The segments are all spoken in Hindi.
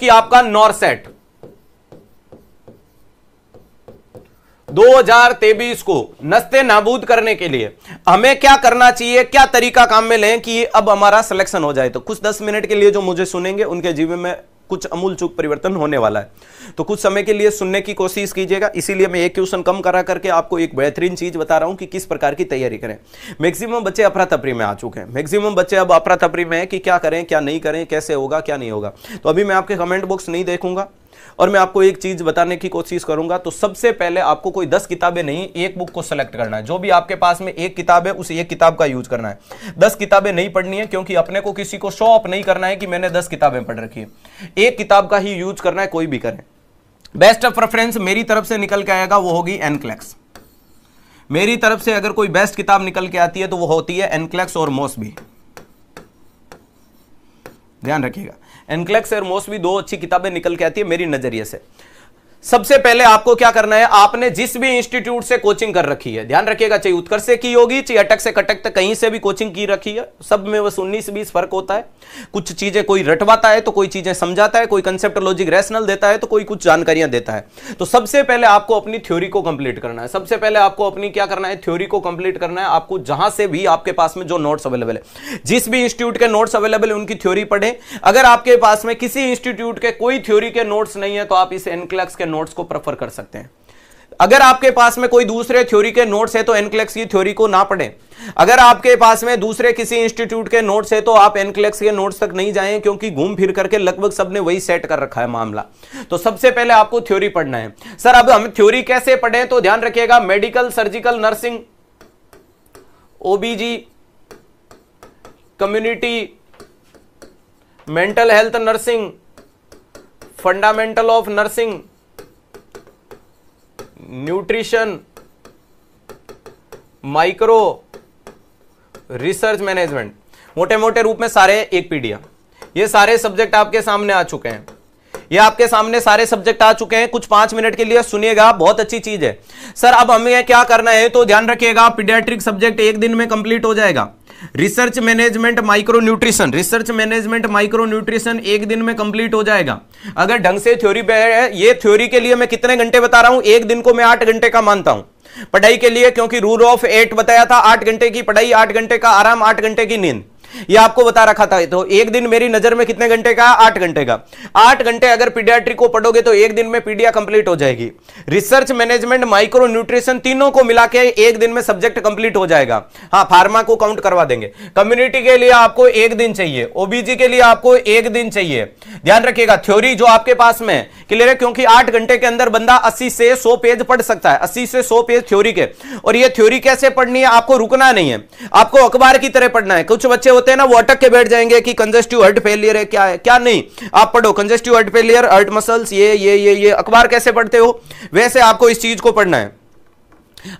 कि आपका नॉर्सेट 2023 को नस्ते नाबूद करने के लिए हमें क्या करना चाहिए क्या तरीका काम में लें कि अब हमारा सिलेक्शन हो जाए तो कुछ 10 मिनट के लिए जो मुझे सुनेंगे उनके जीवन में कुछ अमूल चूक परिवर्तन होने वाला है तो कुछ समय के लिए सुनने की कोशिश कीजिएगा इसीलिए मैं एक क्वेश्चन कम करा करके आपको एक बेहतरीन चीज बता रहा हूं कि किस प्रकार की तैयारी करें मैक्सिमम बच्चे अपरा तपरी में आ चुके हैं मैक्सिमम बच्चे अब अपरा तपरी में है कि क्या करें क्या नहीं करें कैसे होगा क्या नहीं होगा तो अभी मैं आपके कमेंट बॉक्स नहीं देखूंगा और मैं आपको एक चीज बताने की कोशिश करूंगा तो सबसे पहले आपको कोई दस किताबें नहीं एक बुक को सेलेक्ट करना है जो भी आपके पास में एक किताब है उस एक किताब का यूज करना है दस किताबें नहीं पढ़नी है क्योंकि अपने को किसी को शो ऑफ नहीं करना है कि मैंने दस किताबें पढ़ रखी है एक किताब का ही यूज करना है कोई भी करें बेस्ट ऑफ प्रेफरेंस मेरी तरफ से निकल के आएगा वो होगी एनक्लेक्स मेरी तरफ से अगर कोई बेस्ट किताब निकल के आती है तो वो होती है एनक्लेक्स और भी ध्यान रखिएगा एनक्लेक्स और मोस्ट भी दो अच्छी किताबें निकल के आती है मेरी नज़रिए से सबसे पहले आपको क्या करना है आपने जिस भी इंस्टीट्यूट से कोचिंग कर रखी है ध्यान रखिएगा चाहे उत्कर्ष से की होगी चाहे अटक से कटक तक कहीं से भी कोचिंग की रखी है सब में बस उन्नीस बीस फर्क होता है कुछ चीजें कोई रटवाता है तो कोई चीजें समझाता है कोई कंसेप्ट लॉजिक रैशनल देता है तो कोई कुछ जानकारियां देता है तो सबसे पहले आपको अपनी थ्योरी को कंप्लीट करना है सबसे पहले आपको अपनी क्या करना है थ्योरी को कंप्लीट करना है आपको जहां से भी आपके पास में जो नोट्स अवेलेबल है जिस भी इंस्टीट्यूट के नोट्स अवेलेबल है उनकी थ्योरी पढ़े अगर आपके पास में किसी इंस्टीट्यूट के कोई थ्योरी के नोट्स नहीं है तो आप इस एनक्लेक्स के नोट्स को प्रेफर कर सकते हैं अगर आपके पास में कोई दूसरे थ्योरी के नोट्स है तो एनक्लेक्स की थ्योरी को ना पढ़ें अगर आपके पास में दूसरे किसी इंस्टीट्यूट के नोट्स है तो आप एनक्लेक्स के नोट्स तक नहीं जाएं क्योंकि घूम फिर करके लगभग सबने वही सेट कर रखा है मामला तो सबसे पहले आपको थ्योरी पढ़ना है सर अब हम थ्योरी कैसे पढ़े तो ध्यान रखिएगा medical surgical nursing OBG community mental health nursing fundamental of nursing nutrition micro research management मोटे मोटे रूप में सारे एक पीडिया ये सारे सब्जेक्ट आपके सामने आ चुके हैं ये आपके सामने सारे सब्जेक्ट आ चुके हैं कुछ पांच मिनट के लिए सुनिएगा बहुत अच्छी चीज है सर अब हमें क्या करना है तो ध्यान रखिएगा पीडियाट्रिक सब्जेक्ट एक दिन में कंप्लीट हो जाएगा research management micro nutrition research management micro nutrition एक दिन में कंप्लीट हो जाएगा अगर ढंग से थ्योरी ये थ्योरी के लिए मैं कितने घंटे बता रहा हूं एक दिन को मैं आठ घंटे का मानता हूं पढ़ाई के लिए क्योंकि रूल ऑफ एट बताया था आठ घंटे की पढ़ाई आठ घंटे का आराम आठ घंटे की नींद यह आपको बता रखा था तो एक दिन मेरी नजर में कितने घंटे का आठ घंटे का आठ घंटे अगर पीडियाट्रिक को पढ़ोगे तो एक दिन में पीडिया कंप्लीट हो जाएगी रिसर्च मैनेजमेंट माइक्रो न्यूट्रिशन तीनों को मिला के एक दिन में सब्जेक्ट कंप्लीट हो जाएगा हाँ फार्मा को काउंट करवा देंगे कम्युनिटी के लिए आपको एक दिन चाहिए ओबीजी के लिए आपको एक दिन चाहिए ध्यान रखिएगा थ्योरी जो आपके पास में क्लियर है क्योंकि आठ घंटे के अंदर बंदा अस्सी से सौ पेज पढ़ सकता है अस्सी से सौ पेज थ्योरी के और ये थ्योरी कैसे पढ़नी है आपको रुकना नहीं है आपको अखबार की तरह पढ़ना है कुछ बच्चे होते होते हैं ना वो अटक के बैठ जाएंगे कि कंजेस्टिव हर्ट फेलियर है क्या है क्या नहीं आप पढ़ो congestive heart failure heart muscles ये ये ये ये अखबार कैसे पढ़ते हो वैसे आपको इस चीज को पढ़ना है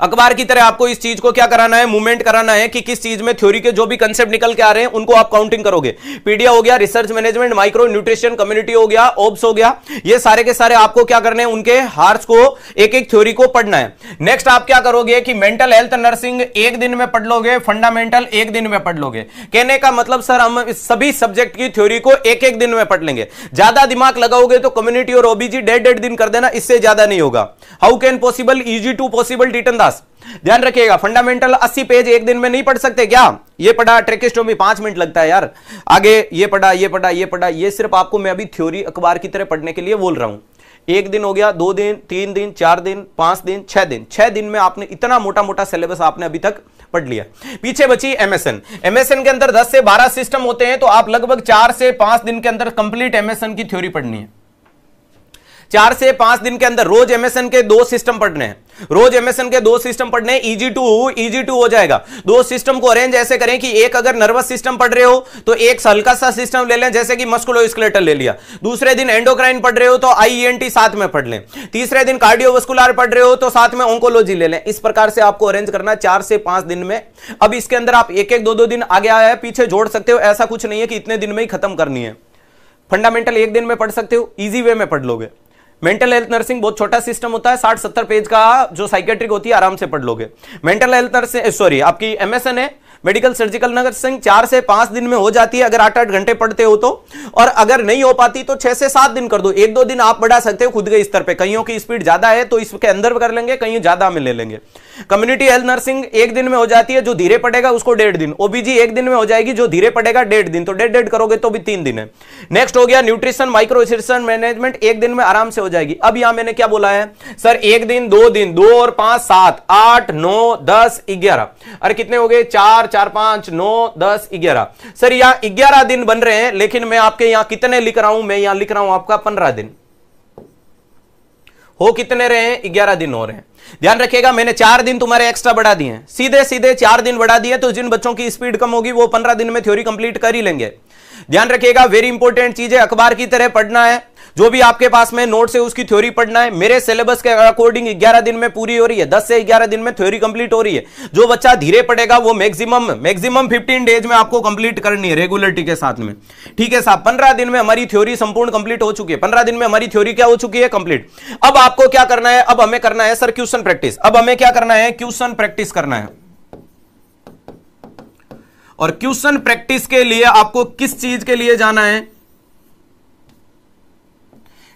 अखबार की तरह आपको इस चीज को क्या कराना है मूवमेंट कराना है कि किस चीज में थ्योरी के जो भी कंसेप्ट निकल के आ रहे हैं उनको आप काउंटिंग करोगे पीडिया हो गया research management micro nutrition community हो गया ओब्स हो गया ये सारे के सारे आपको क्या करने हैं उनके हार्स को एक एक थ्योरी को पढ़ना है नेक्स्ट आप क्या करोगे कि मेंटल हेल्थ नर्सिंग एक दिन में पढ़ लोगे फंडामेंटल एक दिन में पढ़ लोगे कहने का मतलब सर हम सभी सब्जेक्ट की थ्योरी को एक एक दिन में पढ़ लेंगे ज्यादा दिमाग लगाओगे तो कम्युनिटी और ओबीजी डेढ़ डेढ़ दिन कर देना इससे ज्यादा नहीं होगा how can possible easy to possible डिटन रोशन दास ध्यान रखिएगा फंडामेंटल 80 पेज एक दिन में नहीं पढ़ सकते क्या ये पढ़ा ट्रेकिस्टो में पांच मिनट लगता है यार आगे ये पढ़ा ये पढ़ा ये पढ़ा ये सिर्फ आपको मैं अभी थ्योरी अखबार की तरह पढ़ने के लिए बोल रहा हूं एक दिन हो गया दो दिन तीन दिन चार दिन पांच दिन छह दिन छह दिन में आपने इतना मोटा मोटा सिलेबस आपने अभी तक पढ़ लिया पीछे बची एमएसएन एमएसएन के अंदर दस से बारह सिस्टम होते हैं तो आप लगभग चार से पांच दिन के अंदर कंप्लीट एमएसएन की थ्योरी पढ़नी है चार से पांच दिन के अंदर रोज एमएसएन के दो सिस्टम पढ़ने हैं रोज एमएसएन के दो सिस्टम पढ़ने इजी टू इजी टू हो जाएगा दो सिस्टम को अरेंज ऐसे करें कि एक अगर नर्वस सिस्टम पढ़ रहे हो तो एक हल्का सा सिस्टम ले लें जैसे कि मस्कुलोस्केलेटल ले लिया दूसरे दिन एंडोक्राइन पढ़ रहे हो तो आईईएनटी e साथ में पढ़ लें तीसरे दिन कार्डियोवास्कुलर पढ़ रहे हो तो साथ में ओंकोलॉजी ले लें इस प्रकार से आपको अरेंज करना चार से पांच दिन में अब इसके अंदर आप एक एक दो दो दिन आगे आया है पीछे जोड़ सकते हो ऐसा कुछ नहीं है कि इतने दिन में ही खत्म करनी है फंडामेंटल एक दिन में पढ़ सकते हो इजी वे में पढ़ लोगे मेंटल हेल्थ नर्सिंग बहुत छोटा सिस्टम होता है साठ सत्तर पेज का जो साइकेट्रिक होती है आराम से पढ़ लोगे मेंटल हेल्थ नर्सिंग सॉरी आपकी एमएसएन है मेडिकल सर्जिकल नगर संघ चार से पांच दिन में हो जाती है अगर आठ आठ घंटे पढ़ते हो तो और अगर नहीं हो पाती तो छह से सात दिन कर दो एक दो दिन आप बढ़ा सकते हो खुद के स्तर पर कहीं की स्पीड ज्यादा है तो इसके अंदर कर लेंगे कहीं ज्यादा में ले लेंगे कम्युनिटी हेल्थ नर्सिंग एक दिन में हो जाती है जो धीरे पड़ेगा उसको डेढ़ दिन ओबीजी एक दिन में हो जाएगी जो धीरे पड़ेगा डेढ़ दिन तो डेढ़ डेढ़ करोगे तो भी तीन दिन है नेक्स्ट हो गया न्यूट्रिशन माइक्रोशन मैनेजमेंट एक दिन में आराम से हो जाएगी अब यहां मैंने क्या बोला है सर एक दिन दो दिन दो और पांच सात आठ नौ दस ग्यारह अरे कितने हो गए चार चार पांच नौ दस ग्यारह सर यहां ग्यारह दिन बन रहे हैं लेकिन मैं आपके यहां कितने लिख रहा हूं मैं यहां लिख रहा हूं आपका पंद्रह दिन हो कितने रहे हैं ग्यारह दिन हो रहे हैं ध्यान रखिएगा मैंने चार दिन तुम्हारे एक्स्ट्रा बढ़ा दिए सीधे सीधे चार दिन बढ़ा दिए तो जिन बच्चों की स्पीड कम होगी वो पंद्रह दिन में थ्योरी कंप्लीट कर ही लेंगे ध्यान रखिएगा वेरी इंपॉर्टेंट चीज है अखबार की तरह पढ़ना है जो भी आपके पास में नोट से उसकी थ्योरी पढ़ना है मेरे सिलेबस के अकॉर्डिंग ग्यारह दिन में पूरी हो रही है दस से ग्यारह दिन में थ्योरी कंप्लीट हो रही है जो बच्चा धीरे पड़ेगा वो मैक्सिमम मैक्सिमम फिफ्टीन डेज में आपको कंप्लीट करनी है रेगुलरिटी के साथ में ठीक है साहब पंद्रह दिन में हमारी थ्योरी संपूर्ण कंप्लीट हो चुकी है पंद्रह दिन में हमारी थ्योरी क्या हो चुकी है कंप्लीट अब आपको क्या करना है अब हमें करना है सर क्वेश्चन प्रैक्टिस अब हमें क्या करना है क्वेश्चन प्रैक्टिस करना है और क्वेश्चन प्रैक्टिस के लिए आपको किस चीज के लिए जाना है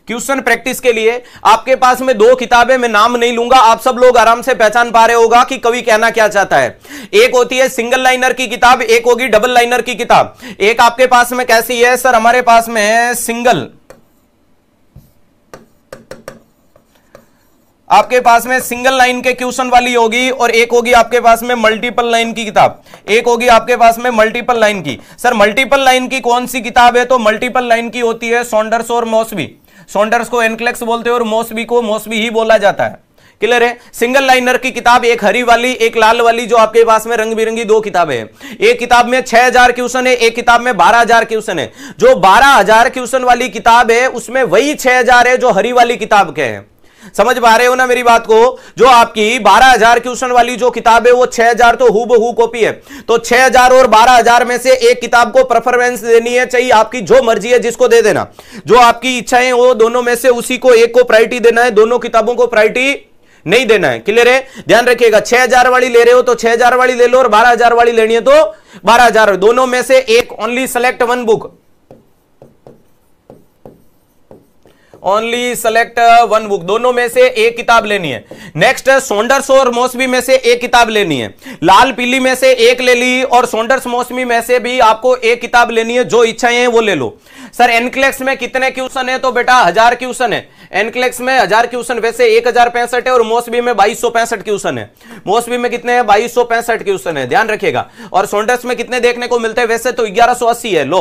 क्वेश्चन प्रैक्टिस के लिए आपके पास में दो किताबें मैं नाम नहीं लूंगा आप सब लोग आराम से पहचान पा रहे होगा कि कवि कहना क्या चाहता है एक होती है सिंगल लाइनर की किताब एक होगी डबल लाइनर की किताब एक आपके पास में कैसी है सर हमारे पास में है सिंगल आपके पास में सिंगल लाइन के क्वेश्चन वाली होगी और एक होगी आपके पास में मल्टीपल लाइन की किताब एक होगी आपके पास में मल्टीपल लाइन की सर मल्टीपल लाइन की कौन सी किताब है तो मल्टीपल लाइन की होती है सोंडर्स और मौसबी सोंडर्स को एनक्लेक्स बोलते हैं और मोसबी को मोसबी ही बोला जाता है क्लियर है सिंगल लाइनर की किताब एक हरी वाली एक लाल वाली जो आपके पास में रंग बिरंगी दो किताबें हैं एक किताब में 6000 क्वेश्चन है एक किताब में 12000 क्वेश्चन है जो 12000 क्वेश्चन वाली किताब है उसमें वही 6000 है जो हरी वाली किताब के हैं समझ पा रहे हो ना मेरी बात को जो आपकी 12000 क्वेश्चन वाली जो किताब है वो 6000 तो बहु कॉपी है तो 6000 और 12000 में से एक किताब को प्रेफरेंस देनी है चाहिए आपकी जो मर्जी है जिसको दे देना जो आपकी इच्छाएं वो दोनों में से उसी को एक को प्रायोरिटी देना है दोनों किताबों को प्रायोरिटी नहीं देना है क्लियर है ध्यान रखिएगा हजार वाली ले रहे हो तो हजार वाली ले लो और हजार वाली लेनी है तो हजार दोनों में से एक only select one book only select one book दोनों में से एक किताब लेनी है नेक्स्ट सोंडर्स uh, और मौसमी में से एक किताब लेनी है लाल पीली में से एक ले ली और सोंडर्स मौसमी में से भी आपको एक किताब लेनी है जो इच्छाएं है वो ले लो सर एनक्लेक्स में कितने क्वेश्चन है तो बेटा हजार क्वेश्चन है एनक्लेक्स में हजार क्वेश्चन वैसे एक हजार पैंसठ है और मोसबी में बाईस सौ पैंसठ क्वेश्चन है मोसबी में कितने बाईस सौ पैंसठ क्वेश्चन है ध्यान रखिएगा और सोंडर्स में कितने देखने को मिलते हैं वैसे तो ग्यारह सौ अस्सी है लो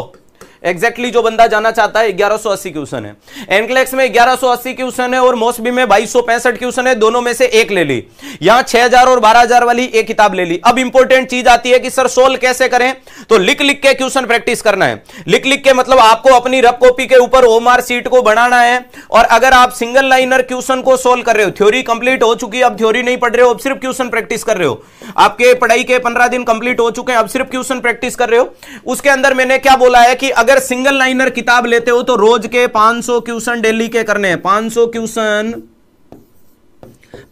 एग्जैक्टली जो बंदा जाना चाहता है ग्यारह सौ अस्सी क्वेश्चन है एनक्लेक्स में ग्यारह सौ अस्सी क्वेश्चन है और मोसबी में बाईस सौ पैंसठ क्वेश्चन है दोनों में से एक ले ली यहां छह हजार और बारह हजार वाली एक किताब ले ली अब इंपॉर्टेंट चीज आती है कि सर सोल्व कैसे करें तो लिख लिख के क्वेश्चन प्रैक्टिस करना है लिख लिख के मतलब आपको अपनी रफ कॉपी के ऊपर ओमार सीट को बनाना है और अगर आप सिंगल लाइनर क्वेश्चन को सोल्व कर रहे हो थ्योरी कंप्लीट हो चुकी है अब थ्योरी नहीं पढ़ रहे हो अब सिर्फ क्वेश्चन प्रैक्टिस कर रहे हो आपके पढ़ाई के पंद्रह दिन कंप्लीट हो चुके हैं अब सिर्फ क्वेश्चन प्रैक्टिस कर रहे हो उसके अंदर मैंने क्या बोला है कि अगर सिंगल लाइनर किताब लेते हो तो रोज के 500 क्वेश्चन डेली के करने हैं 500 क्वेश्चन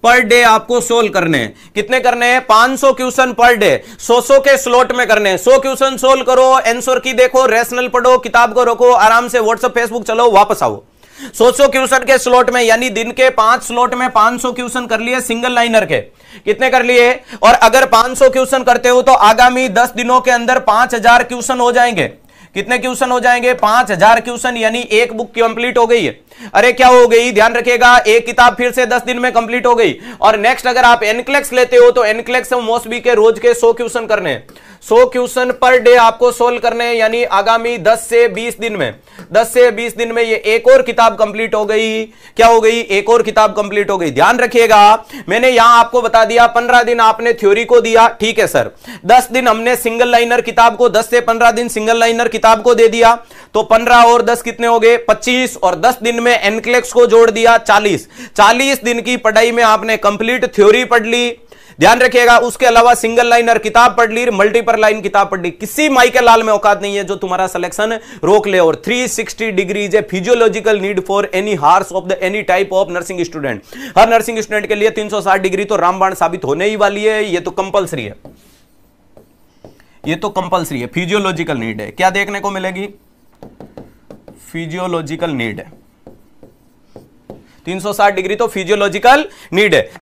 पर डे आपको सोल्व करने हैं कितने करने हैं 500 क्वेश्चन पर डे 100 के स्लॉट में करने हैं 100 क्वेश्चन सोल्व करो आंसर की देखो रेशनल पढ़ो किताब को रखो आराम से व्हाट्सएप फेसबुक चलो वापस आओ सौ सौ क्वेश्चन के स्लॉट में यानी दिन के पांच स्लॉट में पांच सौ क्वेश्चन कर लिए सिंगल लाइनर के कितने कर लिए और अगर पांच सौ क्वेश्चन करते हो तो आगामी दस दिनों के अंदर पांच हजार क्वेश्चन हो जाएंगे कितने क्वेश्चन हो जाएंगे पांच हजार क्वेश्चन यानी एक बुक कंप्लीट हो गई है अरे क्या हो गई ध्यान रखिएगा एक किताब फिर से दस दिन में कंप्लीट हो गई और नेक्स्ट अगर आप एनक्लेक्स लेते हो तो एनक्लेक्स बी के रोज के सौ क्वेश्चन करने हैं सौ क्वेश्चन पर डे आपको सोल्व करने यानी आगामी 10 से 20 दिन में 10 से 20 दिन में ये एक और किताब कंप्लीट हो गई क्या हो गई एक और किताब कंप्लीट हो गई ध्यान रखिएगा मैंने यहां आपको बता दिया 15 दिन आपने थ्योरी को दिया ठीक है सर 10 दिन हमने सिंगल लाइनर किताब को 10 से 15 दिन सिंगल लाइनर किताब को दे दिया तो 15 और 10 कितने हो गए 25 और 10 दिन में एनक्लेक्स को जोड़ दिया 40 40 दिन की पढ़ाई में आपने कंप्लीट थ्योरी पढ़ ली ध्यान रखिएगा उसके अलावा सिंगल लाइन और किताब पढ़ ली मल्टीपल लाइन किताब पढ़ ली किसी माई के लाल में औकात नहीं है जो तुम्हारा सिलेक्शन रोक ले और 360 degree physiological need for any hours of the any type of nursing student हर नर्सिंग स्टूडेंट के लिए तीन डिग्री तो रामबाण साबित होने ही वाली है यह तो कंपल्सरी है ये तो कंपलसरी है फिजियोलॉजिकल नीड है क्या देखने को मिलेगी फिजियोलॉजिकल नीड है 360 डिग्री तो फिजियोलॉजिकल नीड है